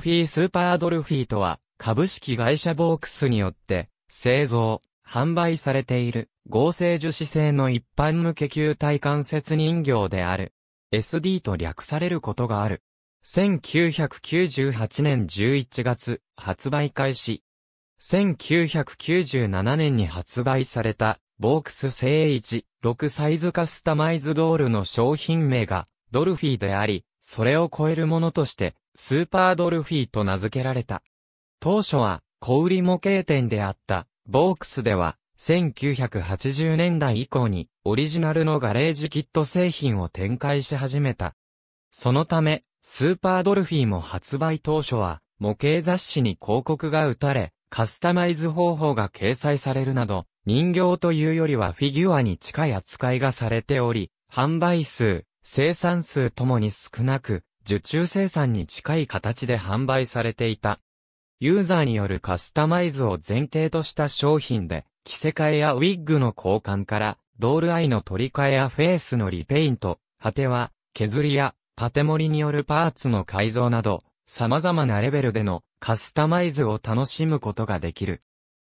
フィースーパードルフィーとは、株式会社ボークスによって、製造、販売されている、合成樹脂製の一般向け球体関節人形である。SD と略されることがある。1998年11月、発売開始。1997年に発売された、ボークス製16サイズカスタマイズドールの商品名が、ドルフィーであり、それを超えるものとして、スーパードルフィーと名付けられた。当初は小売模型店であったボークスでは1980年代以降にオリジナルのガレージキット製品を展開し始めた。そのため、スーパードルフィーも発売当初は模型雑誌に広告が打たれ、カスタマイズ方法が掲載されるなど、人形というよりはフィギュアに近い扱いがされており、販売数、生産数ともに少なく、受注生産に近い形で販売されていた。ユーザーによるカスタマイズを前提とした商品で、着せ替えやウィッグの交換から、ドールアイの取り替えやフェイスのリペイント、果ては、削りや、パテ盛りによるパーツの改造など、様々なレベルでのカスタマイズを楽しむことができる。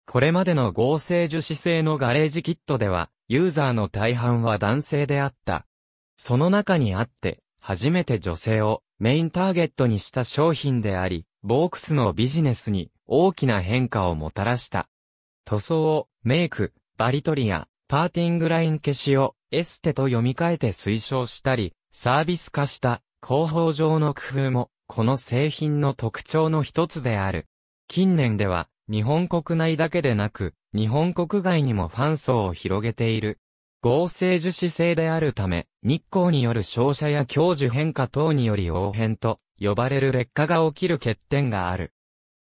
これまでの合成樹脂製のガレージキットでは、ユーザーの大半は男性であった。その中にあって、初めて女性をメインターゲットにした商品であり、ボークスのビジネスに大きな変化をもたらした。塗装、をメイク、バリトリア、パーティングライン消しをエステと読み替えて推奨したり、サービス化した広報上の工夫も、この製品の特徴の一つである。近年では、日本国内だけでなく、日本国外にもファン層を広げている。合成樹脂製であるため、日光による照射や強樹変化等により応変と呼ばれる劣化が起きる欠点がある。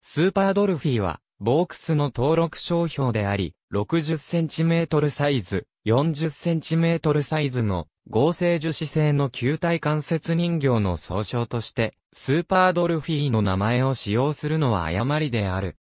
スーパードルフィーは、ボークスの登録商標であり、60cm サイズ、40cm サイズの合成樹脂製の球体関節人形の総称として、スーパードルフィーの名前を使用するのは誤りである。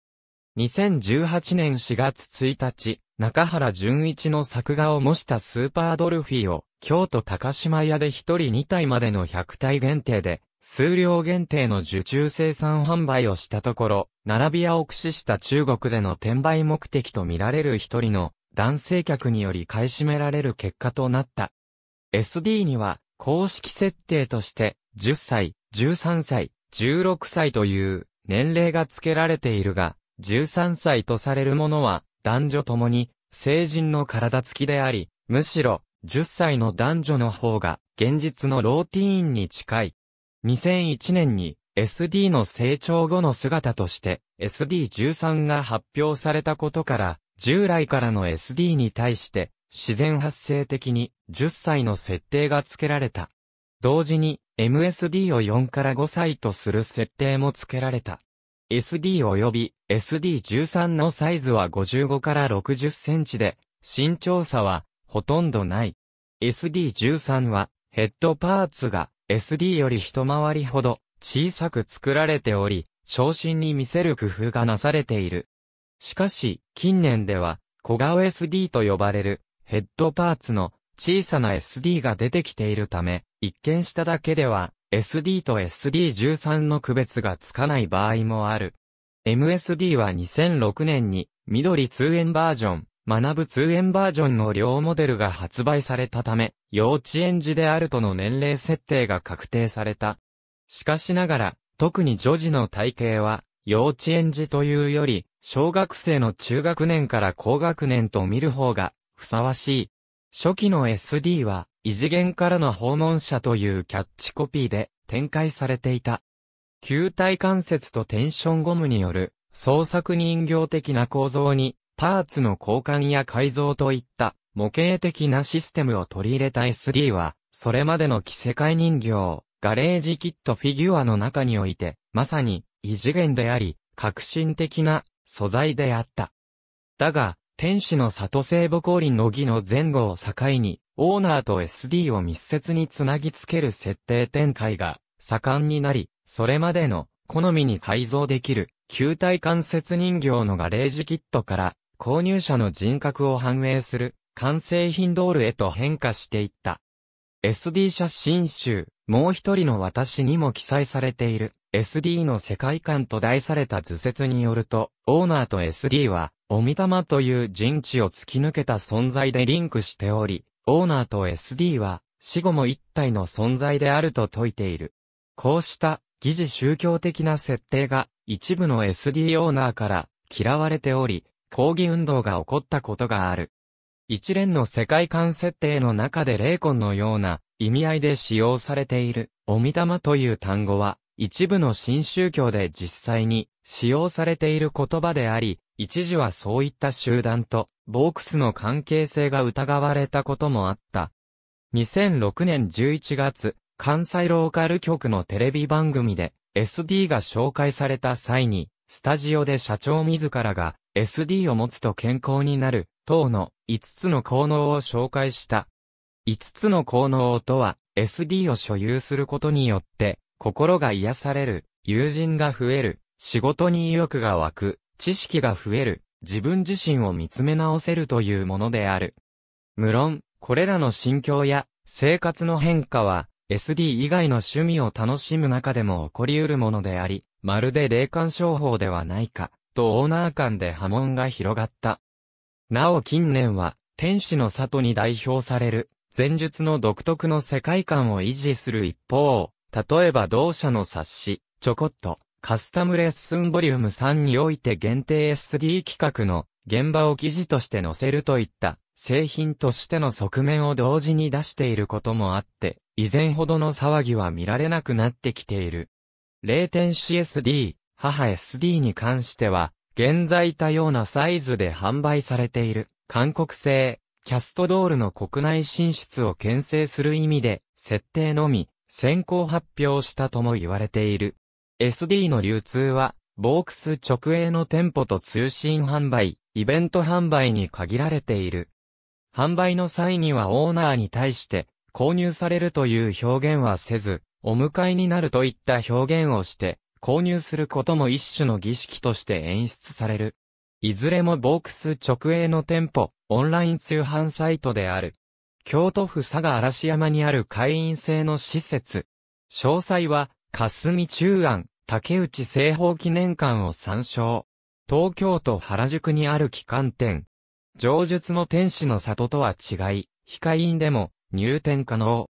2018年4月1日、中原淳一の作画を模したスーパードルフィーを、京都高島屋で1人2体までの100体限定で、数量限定の受注生産販売をしたところ、並び屋を駆使した中国での転売目的とみられる1人の男性客により買い占められる結果となった。SD には、公式設定として、10歳、13歳、16歳という年齢が付けられているが、13歳とされる者は、男女ともに、成人の体つきであり、むしろ、10歳の男女の方が、現実のローティーンに近い。2001年に、SD の成長後の姿として、SD13 が発表されたことから、従来からの SD に対して、自然発生的に10歳の設定が付けられた。同時に MSD を4から5歳とする設定も付けられた。SD 及び SD13 のサイズは55から60センチで、身長差はほとんどない。SD13 はヘッドパーツが SD より一回りほど小さく作られており、昇進に見せる工夫がなされている。しかし、近年では小顔 SD と呼ばれるヘッドパーツの小さな SD が出てきているため、一見しただけでは SD と SD13 の区別がつかない場合もある。MSD は2006年に、緑通園バージョン、学ぶ通園バージョンの両モデルが発売されたため、幼稚園児であるとの年齢設定が確定された。しかしながら、特に女児の体型は、幼稚園児というより、小学生の中学年から高学年と見る方が、ふさわしい。初期の SD は、異次元からの訪問者というキャッチコピーで展開されていた。球体関節とテンションゴムによる創作人形的な構造にパーツの交換や改造といった模型的なシステムを取り入れた SD はそれまでの着せ替え人形、ガレージキットフィギュアの中においてまさに異次元であり革新的な素材であった。だが、天使の里聖母降臨の儀の前後を境に、オーナーと SD を密接につなぎつける設定展開が盛んになり、それまでの好みに改造できる球体関節人形のガレージキットから購入者の人格を反映する完成品ドールへと変化していった。SD 写真集、もう一人の私にも記載されている SD の世界観と題された図説によると、オーナーと SD は、お御霊という人知を突き抜けた存在でリンクしており、オーナーと SD は死後も一体の存在であると説いている。こうした疑似宗教的な設定が一部の SD オーナーから嫌われており、抗議運動が起こったことがある。一連の世界観設定の中で霊魂のような意味合いで使用されている、お御玉という単語は、一部の新宗教で実際に使用されている言葉であり、一時はそういった集団と、ボークスの関係性が疑われたこともあった。2006年11月、関西ローカル局のテレビ番組で、SD が紹介された際に、スタジオで社長自らが、SD を持つと健康になる、等の5つの効能を紹介した。5つの効能とは、SD を所有することによって、心が癒される、友人が増える、仕事に意欲が湧く、知識が増える、自分自身を見つめ直せるというものである。無論、これらの心境や生活の変化は SD 以外の趣味を楽しむ中でも起こり得るものであり、まるで霊感商法ではないか、とオーナー間で波紋が広がった。なお近年は、天使の里に代表される、前述の独特の世界観を維持する一方、例えば同社の冊子、ちょこっと、カスタムレッスンボリューム3において限定 SD 企画の現場を記事として載せるといった製品としての側面を同時に出していることもあって、以前ほどの騒ぎは見られなくなってきている。0点 CSD、母 SD に関しては、現在多様なサイズで販売されている、韓国製、キャストドールの国内進出を牽制する意味で、設定のみ、先行発表したとも言われている。SD の流通は、ボークス直営の店舗と通信販売、イベント販売に限られている。販売の際にはオーナーに対して、購入されるという表現はせず、お迎えになるといった表現をして、購入することも一種の儀式として演出される。いずれもボークス直営の店舗、オンライン通販サイトである。京都府佐賀嵐山にある会員制の施設。詳細は、霞中庵、竹内製法記念館を参照。東京都原宿にある旗艦店。上述の天使の里とは違い、非会員でも入店可能。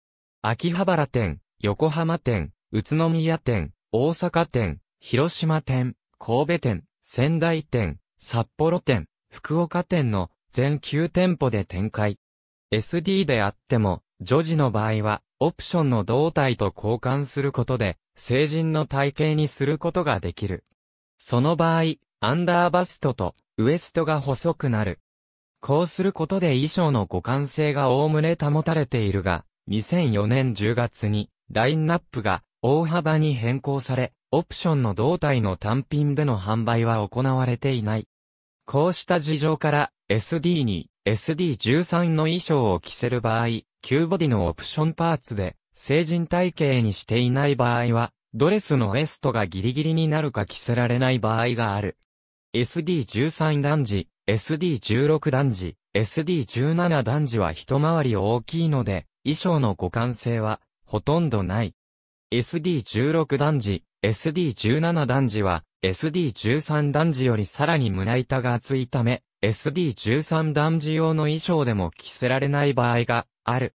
秋葉原店、横浜店、宇都宮店、大阪店、広島店、神戸店、仙台店、札幌店、福岡店の全9店舗で展開。SD であっても、女児の場合は、オプションの胴体と交換することで、成人の体型にすることができる。その場合、アンダーバストとウエストが細くなる。こうすることで衣装の互換性がおおむね保たれているが、2004年10月にラインナップが大幅に変更され、オプションの胴体の単品での販売は行われていない。こうした事情から s d に SD13 の衣装を着せる場合、旧ボディのオプションパーツで成人体型にしていない場合は、ドレスのウエストがギリギリになるか着せられない場合がある。SD13 男児、SD16 男児、SD17 男児は一回り大きいので、衣装の互換性は、ほとんどない。SD16 男児、SD17 男児は、SD13 男児よりさらに胸板が厚いため、SD13 男児用の衣装でも着せられない場合がある。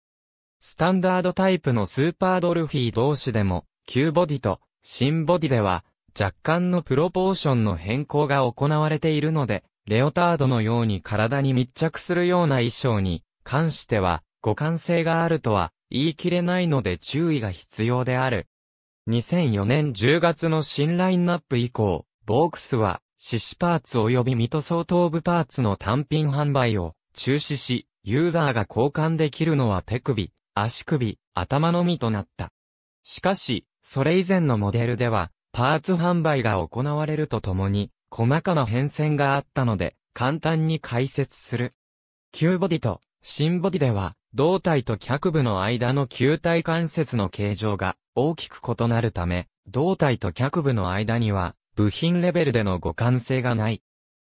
スタンダードタイプのスーパードルフィー同士でも、旧ボディと新ボディでは、若干のプロポーションの変更が行われているので、レオタードのように体に密着するような衣装に関しては、互換性があるとは言い切れないので注意が必要である。2004年10月の新ラインナップ以降、ボークスは、獅子パーツ及びミト相当部パーツの単品販売を中止し、ユーザーが交換できるのは手首、足首、頭のみとなった。しかし、それ以前のモデルでは、パーツ販売が行われるとともに、細かな変遷があったので、簡単に解説する。旧ボディと新ボディでは、胴体と脚部の間の球体関節の形状が大きく異なるため、胴体と脚部の間には、部品レベルでの互換性がない。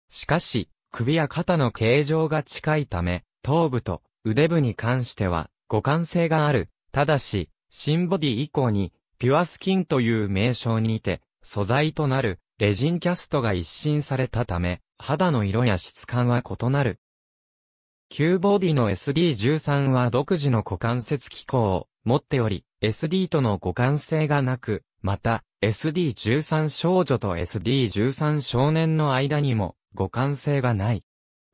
しかし、首や肩の形状が近いため、頭部と腕部に関しては、互換性がある。ただし、新ボディ以降に、ピュアスキンという名称にて、素材となる、レジンキャストが一新されたため、肌の色や質感は異なる。旧ボディの SD13 は独自の股関節機構を持っており、SD との互換性がなく、また、SD13 少女と SD13 少年の間にも互換性がない。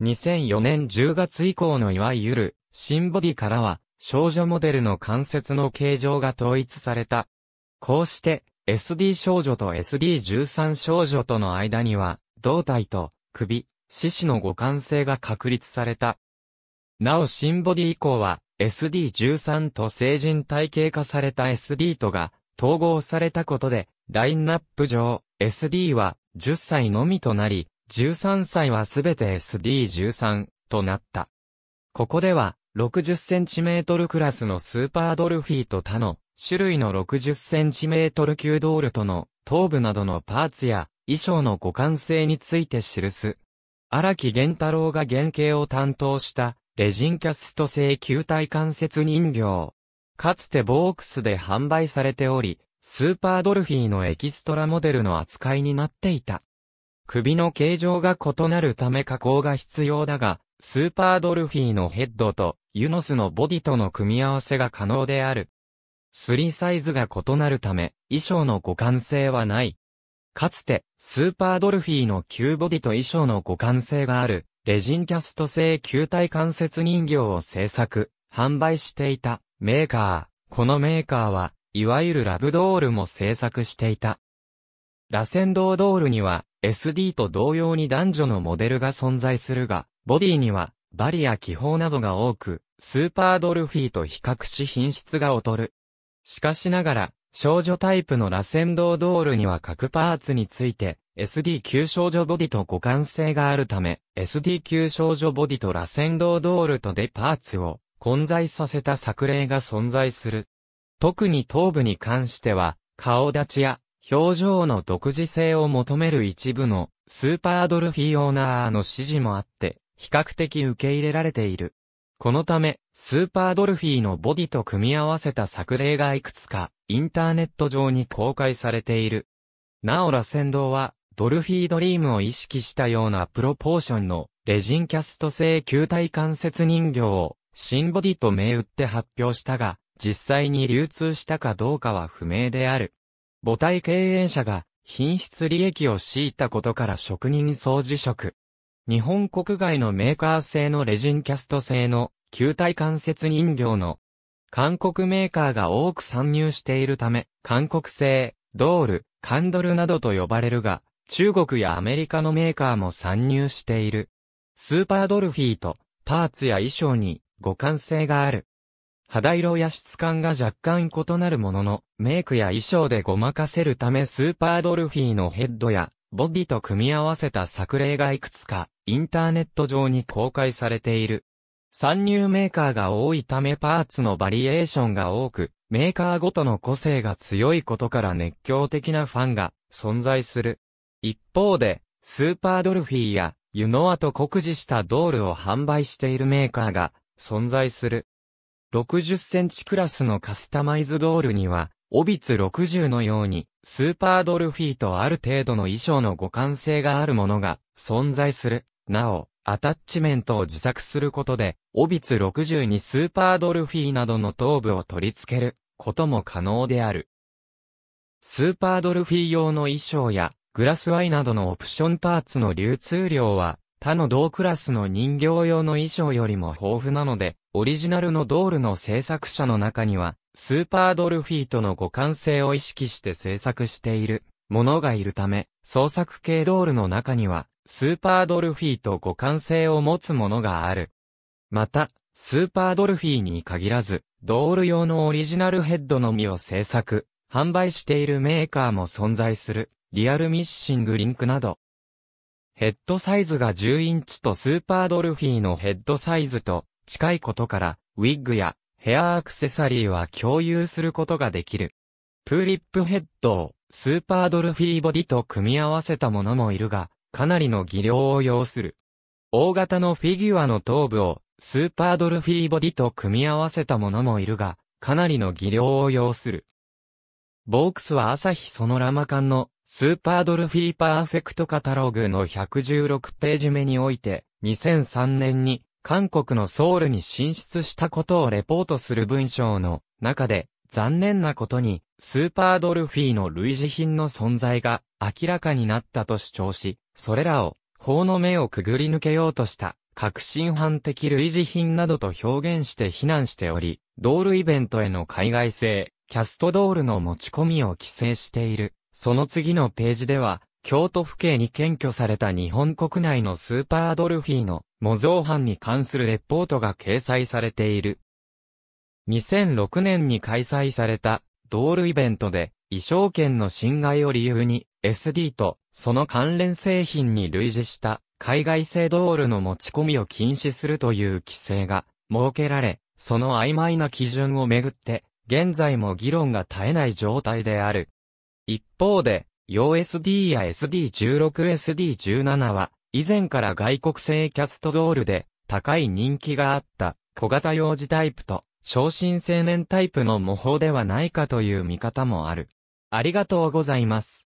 2004年10月以降のいわゆる、新ボディからは、少女モデルの関節の形状が統一された。こうして、SD 少女と SD13 少女との間には、胴体と首、四肢の互換性が確立された。なおシンボディ以降は、SD13 と成人体系化された SD とが統合されたことで、ラインナップ上、SD は10歳のみとなり、13歳はすべて SD13 となった。ここでは、60cm クラスのスーパードルフィーと他の種類の 60cm 級ドールとの頭部などのパーツや衣装の互換性について記す。荒木源太郎が原型を担当したレジンキャスト製球体関節人形。かつてボークスで販売されており、スーパードルフィーのエキストラモデルの扱いになっていた。首の形状が異なるため加工が必要だが、スーパードルフィーのヘッドとユノスのボディとの組み合わせが可能である。スリーサイズが異なるため、衣装の互換性はない。かつて、スーパードルフィーの旧ボディと衣装の互換性がある、レジンキャスト製球体関節人形を製作、販売していたメーカー。このメーカーは、いわゆるラブドールも製作していた。螺旋胴ドールには、SD と同様に男女のモデルが存在するが、ボディには、バリや気泡などが多く、スーパードルフィーと比較し品質が劣る。しかしながら、少女タイプの螺旋道ドールには各パーツについて、s d 級少女ボディと互換性があるため、s d 級少女ボディと螺旋道ドールとでパーツを混在させた作例が存在する。特に頭部に関しては、顔立ちや表情の独自性を求める一部のスーパードルフィーオーナーの指示もあって、比較的受け入れられている。このため、スーパードルフィーのボディと組み合わせた作例がいくつか、インターネット上に公開されている。なおら先導は、ドルフィードリームを意識したようなプロポーションの、レジンキャスト製球体関節人形を、新ボディと銘打って発表したが、実際に流通したかどうかは不明である。母体経営者が、品質利益を強いたことから職人総辞職。日本国外のメーカー製のレジンキャスト製の球体関節人形の韓国メーカーが多く参入しているため、韓国製、ドール、カンドルなどと呼ばれるが、中国やアメリカのメーカーも参入している。スーパードルフィーとパーツや衣装に互換性がある。肌色や質感が若干異なるものの、メイクや衣装でごまかせるためスーパードルフィーのヘッドやボディと組み合わせた作例がいくつか、インターネット上に公開されている。参入メーカーが多いためパーツのバリエーションが多く、メーカーごとの個性が強いことから熱狂的なファンが存在する。一方で、スーパードルフィーやユノアと酷似したドールを販売しているメーカーが存在する。60センチクラスのカスタマイズドールにはオビツ60のように、スーパードルフィーとある程度の衣装の互換性があるものが存在する。なお、アタッチメントを自作することで、オビツ60にスーパードルフィーなどの頭部を取り付けることも可能である。スーパードルフィー用の衣装や、グラスワイなどのオプションパーツの流通量は、他の同クラスの人形用の衣装よりも豊富なので、オリジナルのドールの製作者の中には、スーパードルフィーとの互換性を意識して制作しているものがいるため、創作系ドールの中には、スーパードルフィーと互換性を持つものがある。また、スーパードルフィーに限らず、ドール用のオリジナルヘッドのみを制作、販売しているメーカーも存在する、リアルミッシングリンクなど。ヘッドサイズが10インチとスーパードルフィーのヘッドサイズと近いことから、ウィッグやヘアアクセサリーは共有することができる。プーリップヘッドをスーパードルフィーボディと組み合わせたものもいるが、かなりの技量を要する。大型のフィギュアの頭部をスーパードルフィーボディと組み合わせたものもいるが、かなりの技量を要する。ボークスは朝日そのラマ館のスーパードルフィーパーフェクトカタログの116ページ目において、2003年に韓国のソウルに進出したことをレポートする文章の中で、残念なことに、スーパードルフィーの類似品の存在が明らかになったと主張し、それらを法の目をくぐり抜けようとした革新犯的類似品などと表現して非難しており、ドールイベントへの海外製、キャストドールの持ち込みを規制している。その次のページでは、京都府警に検挙された日本国内のスーパードルフィーの模造犯に関するレポートが掲載されている。2006年に開催されたドールイベントで、衣装権の侵害を理由に SD とその関連製品に類似した海外製ドールの持ち込みを禁止するという規制が設けられ、その曖昧な基準をめぐって、現在も議論が絶えない状態である。一方で、u s d や SD16SD17 は、以前から外国製キャストドールで、高い人気があった、小型幼児タイプと、昇進青年タイプの模倣ではないかという見方もある。ありがとうございます。